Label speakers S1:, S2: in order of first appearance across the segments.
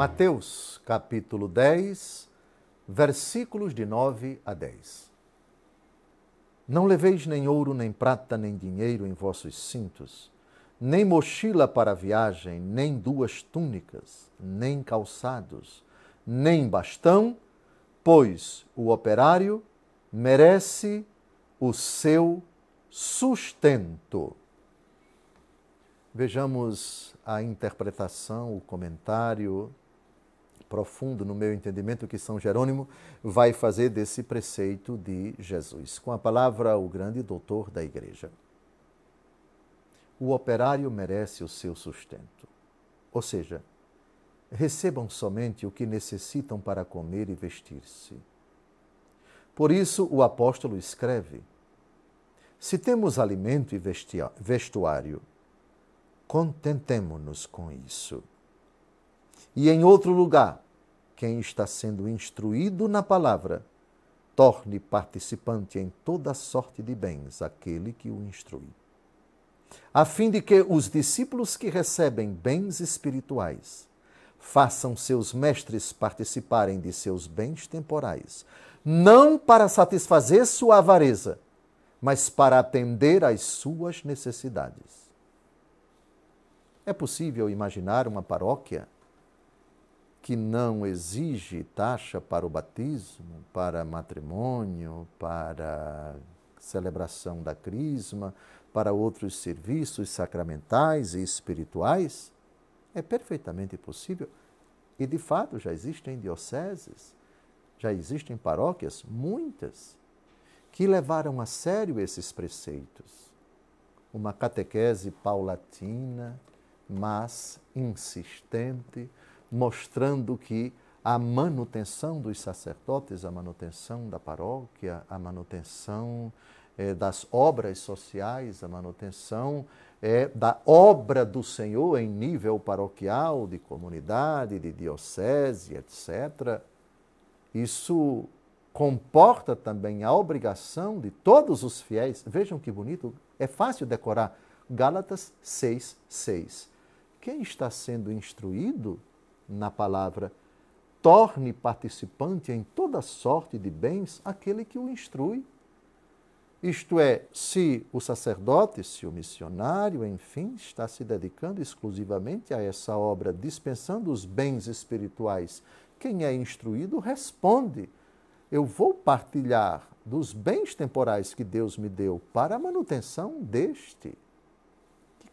S1: Mateus, capítulo 10, versículos de 9 a 10. Não leveis nem ouro, nem prata, nem dinheiro em vossos cintos, nem mochila para viagem, nem duas túnicas, nem calçados, nem bastão, pois o operário merece o seu sustento. Vejamos a interpretação, o comentário profundo no meu entendimento que São Jerônimo vai fazer desse preceito de Jesus. Com a palavra, o grande doutor da igreja. O operário merece o seu sustento. Ou seja, recebam somente o que necessitam para comer e vestir-se. Por isso, o apóstolo escreve: Se temos alimento e vestuário, contentemo-nos com isso. E em outro lugar, quem está sendo instruído na palavra, torne participante em toda sorte de bens aquele que o instrui. A fim de que os discípulos que recebem bens espirituais façam seus mestres participarem de seus bens temporais, não para satisfazer sua avareza, mas para atender às suas necessidades. É possível imaginar uma paróquia que não exige taxa para o batismo, para matrimônio, para celebração da crisma, para outros serviços sacramentais e espirituais, é perfeitamente possível. E de fato já existem dioceses, já existem paróquias, muitas, que levaram a sério esses preceitos. Uma catequese paulatina, mas insistente, mostrando que a manutenção dos sacerdotes, a manutenção da paróquia, a manutenção eh, das obras sociais, a manutenção eh, da obra do Senhor em nível paroquial, de comunidade, de diocese, etc. Isso comporta também a obrigação de todos os fiéis. Vejam que bonito, é fácil decorar. Gálatas 6, 6. Quem está sendo instruído na palavra. Torne participante em toda sorte de bens aquele que o instrui. Isto é, se o sacerdote, se o missionário, enfim, está se dedicando exclusivamente a essa obra, dispensando os bens espirituais, quem é instruído responde: Eu vou partilhar dos bens temporais que Deus me deu para a manutenção deste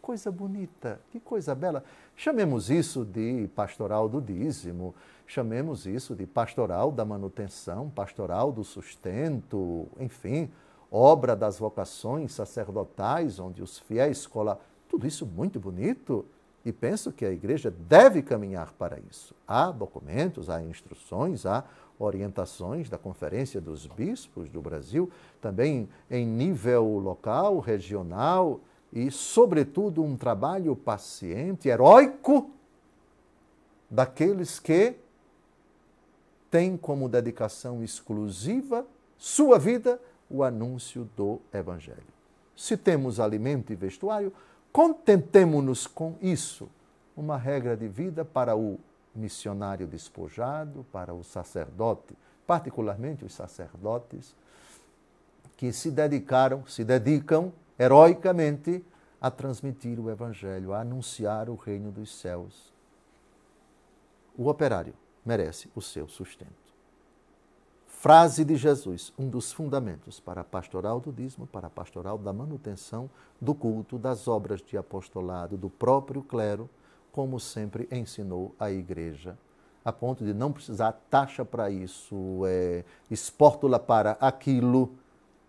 S1: coisa bonita, que coisa bela. Chamemos isso de pastoral do dízimo, chamemos isso de pastoral da manutenção, pastoral do sustento, enfim, obra das vocações sacerdotais, onde os fiéis colam. Tudo isso muito bonito e penso que a igreja deve caminhar para isso. Há documentos, há instruções, há orientações da Conferência dos Bispos do Brasil, também em nível local, regional, e, sobretudo, um trabalho paciente, heróico, daqueles que têm como dedicação exclusiva sua vida o anúncio do Evangelho. Se temos alimento e vestuário, contentemo-nos com isso, uma regra de vida para o missionário despojado, para o sacerdote, particularmente os sacerdotes que se dedicaram, se dedicam heroicamente a transmitir o Evangelho, a anunciar o reino dos céus. O operário merece o seu sustento. Frase de Jesus, um dos fundamentos para a pastoral do dízimo, para a pastoral da manutenção do culto, das obras de apostolado, do próprio clero, como sempre ensinou a igreja, a ponto de não precisar taxa para isso, é, espórtula para aquilo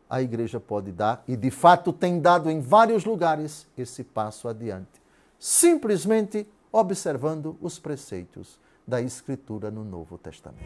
S1: a igreja pode dar, e de fato tem dado em vários lugares, esse passo adiante. Simplesmente observando os preceitos da Escritura no Novo Testamento.